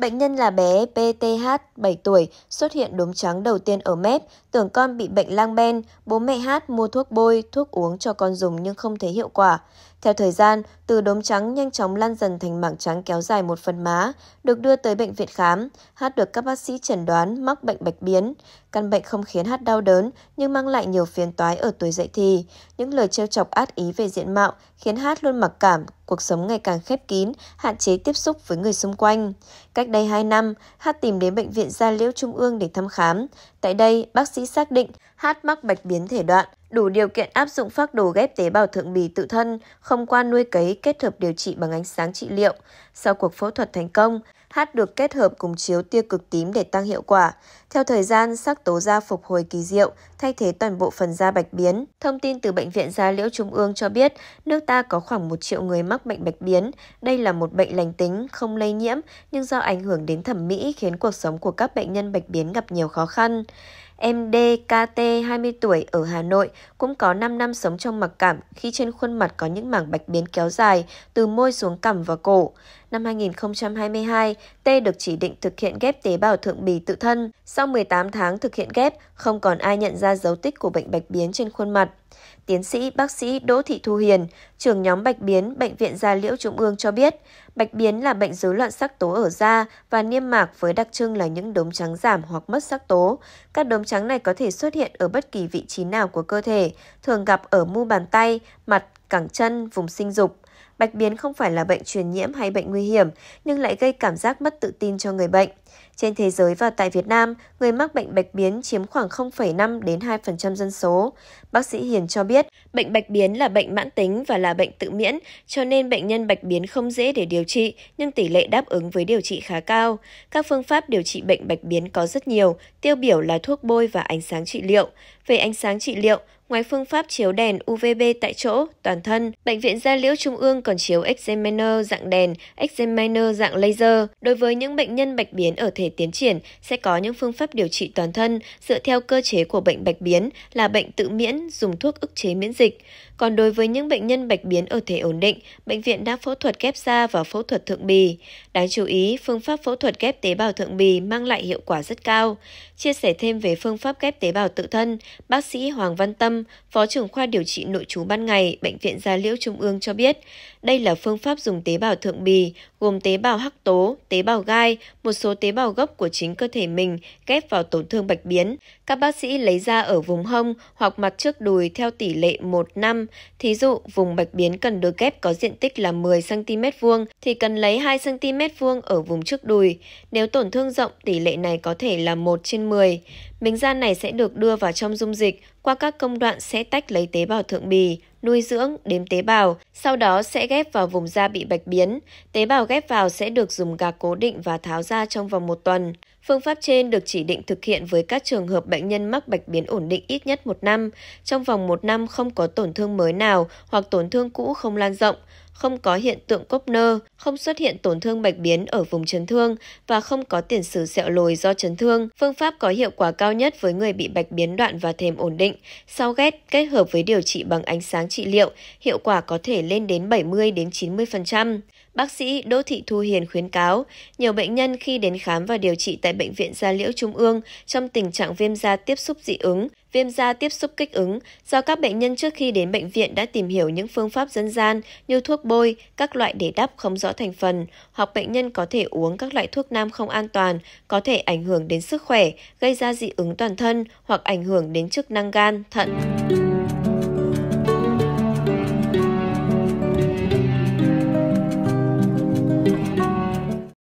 Bệnh nhân là bé PTH 7 tuổi, xuất hiện đốm trắng đầu tiên ở mép, tưởng con bị bệnh lang ben, bố mẹ Hát mua thuốc bôi, thuốc uống cho con dùng nhưng không thấy hiệu quả. Theo thời gian, từ đốm trắng nhanh chóng lan dần thành mảng trắng kéo dài một phần má, được đưa tới bệnh viện khám. Hát được các bác sĩ chẩn đoán mắc bệnh bạch biến. Căn bệnh không khiến Hát đau đớn nhưng mang lại nhiều phiền toái ở tuổi dậy thì. Những lời trêu chọc át ý về diện mạo khiến Hát luôn mặc cảm, cuộc sống ngày càng khép kín, hạn chế tiếp xúc với người xung quanh. Cách đây 2 năm, Hát tìm đến bệnh viện Gia Liễu Trung ương để thăm khám. Tại đây, bác sĩ xác định Hát mắc bạch biến thể đoạn, đủ điều kiện áp dụng phác đồ ghép tế bào thượng bì tự thân, không qua nuôi cấy kết hợp điều trị bằng ánh sáng trị liệu. Sau cuộc phẫu thuật thành công, H được kết hợp cùng chiếu tia cực tím để tăng hiệu quả. Theo thời gian, sắc tố da phục hồi kỳ diệu, thay thế toàn bộ phần da bạch biến. Thông tin từ Bệnh viện Da Liễu Trung ương cho biết, nước ta có khoảng 1 triệu người mắc bệnh bạch biến. Đây là một bệnh lành tính, không lây nhiễm, nhưng do ảnh hưởng đến thẩm mỹ khiến cuộc sống của các bệnh nhân bạch biến gặp nhiều khó khăn. Em DKT 20 tuổi ở Hà Nội cũng có 5 năm sống trong mặc cảm khi trên khuôn mặt có những mảng bạch biến kéo dài từ môi xuống cằm và cổ. Năm 2022, T được chỉ định thực hiện ghép tế bào thượng bì tự thân. Sau 18 tháng thực hiện ghép, không còn ai nhận ra dấu tích của bệnh bạch biến trên khuôn mặt. Tiến sĩ bác sĩ Đỗ Thị Thu Hiền, trưởng nhóm bạch biến Bệnh viện Gia Liễu Trung ương cho biết, bạch biến là bệnh rối loạn sắc tố ở da và niêm mạc với đặc trưng là những đốm trắng giảm hoặc mất sắc tố. Các đốm trắng này có thể xuất hiện ở bất kỳ vị trí nào của cơ thể, thường gặp ở mu bàn tay, mặt, cẳng chân, vùng sinh dục. Bạch biến không phải là bệnh truyền nhiễm hay bệnh nguy hiểm, nhưng lại gây cảm giác mất tự tin cho người bệnh. Trên thế giới và tại Việt Nam, người mắc bệnh bạch biến chiếm khoảng 0,5 đến 2% dân số. Bác sĩ Hiền cho biết, bệnh bạch biến là bệnh mãn tính và là bệnh tự miễn, cho nên bệnh nhân bạch biến không dễ để điều trị, nhưng tỷ lệ đáp ứng với điều trị khá cao. Các phương pháp điều trị bệnh bạch biến có rất nhiều, tiêu biểu là thuốc bôi và ánh sáng trị liệu. Về ánh sáng trị liệu, Ngoài phương pháp chiếu đèn UVB tại chỗ, toàn thân, Bệnh viện Gia Liễu Trung ương còn chiếu examiner dạng đèn, examiner dạng laser. Đối với những bệnh nhân bạch biến ở thể tiến triển, sẽ có những phương pháp điều trị toàn thân dựa theo cơ chế của bệnh bạch biến là bệnh tự miễn, dùng thuốc ức chế miễn dịch. Còn đối với những bệnh nhân bạch biến ở thể ổn định, bệnh viện đã phẫu thuật kép da và phẫu thuật thượng bì. Đáng chú ý, phương pháp phẫu thuật ghép tế bào thượng bì mang lại hiệu quả rất cao. Chia sẻ thêm về phương pháp ghép tế bào tự thân, bác sĩ Hoàng Văn Tâm, Phó trưởng khoa điều trị nội trú ban ngày, Bệnh viện Gia Liễu Trung ương cho biết, đây là phương pháp dùng tế bào thượng bì, gồm tế bào hắc tố, tế bào gai, một số tế bào gốc của chính cơ thể mình ghép vào tổn thương bạch biến. Các bác sĩ lấy ra ở vùng hông hoặc mặt trước đùi theo tỷ lệ 1 năm. Thí dụ, vùng bạch biến cần được ghép có diện tích là 10 cm vuông thì cần lấy 2 cm mét vuông ở vùng trước đùi. Nếu tổn thương rộng, tỷ lệ này có thể là 1 trên 10. Miếng da này sẽ được đưa vào trong dung dịch qua các công đoạn sẽ tách lấy tế bào thượng bì, nuôi dưỡng, đếm tế bào, sau đó sẽ ghép vào vùng da bị bạch biến. Tế bào ghép vào sẽ được dùng gạc cố định và tháo ra trong vòng một tuần. Phương pháp trên được chỉ định thực hiện với các trường hợp bệnh nhân mắc bạch biến ổn định ít nhất một năm, trong vòng một năm không có tổn thương mới nào hoặc tổn thương cũ không lan rộng không có hiện tượng cốc nơ, không xuất hiện tổn thương bạch biến ở vùng chấn thương và không có tiền sử sẹo lồi do chấn thương. Phương pháp có hiệu quả cao nhất với người bị bạch biến đoạn và thềm ổn định. Sau ghét kết hợp với điều trị bằng ánh sáng trị liệu, hiệu quả có thể lên đến 70 đến 90%. Bác sĩ Đỗ Thị Thu Hiền khuyến cáo, nhiều bệnh nhân khi đến khám và điều trị tại bệnh viện Gia Liễu Trung ương trong tình trạng viêm da tiếp xúc dị ứng viêm da tiếp xúc kích ứng do các bệnh nhân trước khi đến bệnh viện đã tìm hiểu những phương pháp dân gian như thuốc bôi, các loại để đắp không rõ thành phần, hoặc bệnh nhân có thể uống các loại thuốc nam không an toàn, có thể ảnh hưởng đến sức khỏe, gây ra dị ứng toàn thân hoặc ảnh hưởng đến chức năng gan, thận.